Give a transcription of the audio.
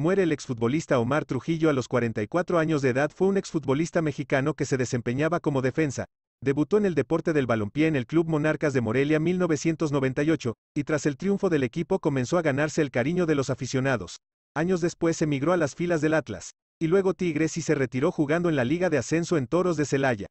muere el exfutbolista Omar Trujillo a los 44 años de edad. Fue un exfutbolista mexicano que se desempeñaba como defensa. Debutó en el deporte del balompié en el Club Monarcas de Morelia 1998, y tras el triunfo del equipo comenzó a ganarse el cariño de los aficionados. Años después emigró a las filas del Atlas, y luego Tigres y se retiró jugando en la Liga de Ascenso en Toros de Celaya.